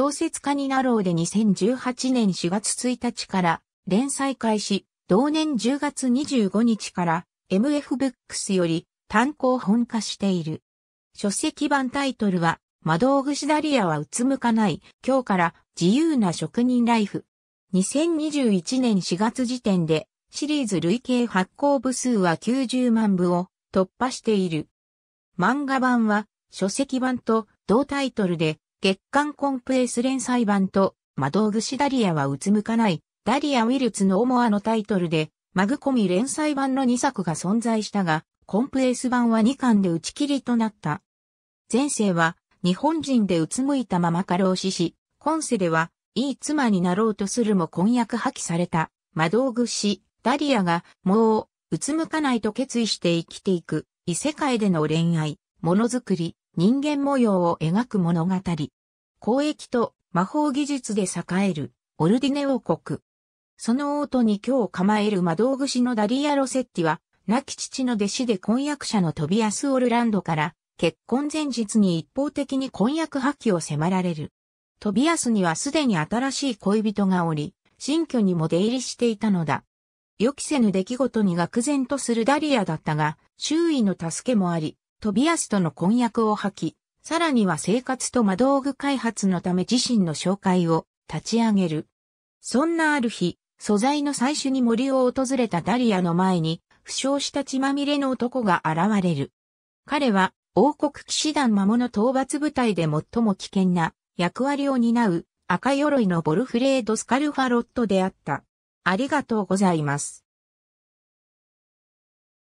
小説家になろうで2018年4月1日から連載開始、同年10月25日から MF ブックスより単行本化している。書籍版タイトルは、魔道具シダリアはうつむかない、今日から自由な職人ライフ。2021年4月時点で、シリーズ累計発行部数は90万部を突破している。漫画版は、書籍版と同タイトルで月刊コンプレス連載版と、魔道具師ダリアはうつむかない、ダリア・ウィルツの思わのタイトルで、マグコミ連載版の2作が存在したが、コンプレス版は2巻で打ち切りとなった。前世は、日本人でうつむいたまま過労死し、今世では、いい妻になろうとするも婚約破棄された、魔道具師、ダリアが、もう、うつむかないと決意して生きていく、異世界での恋愛、ものづくり、人間模様を描く物語。交易と魔法技術で栄えるオルディネ王国。その王都に今日構える魔道具師のダリア・ロセッティは、亡き父の弟子で婚約者のトビアス・オルランドから結婚前日に一方的に婚約破棄を迫られる。トビアスにはすでに新しい恋人がおり、新居にも出入りしていたのだ。予期せぬ出来事に愕然とするダリアだったが、周囲の助けもあり、トビアスとの婚約を破棄、さらには生活と魔道具開発のため自身の紹介を立ち上げる。そんなある日、素材の採取に森を訪れたダリアの前に、負傷した血まみれの男が現れる。彼は、王国騎士団魔物討伐部隊で最も危険な役割を担う赤鎧のボルフレード・スカルファロットであった。ありがとうございます。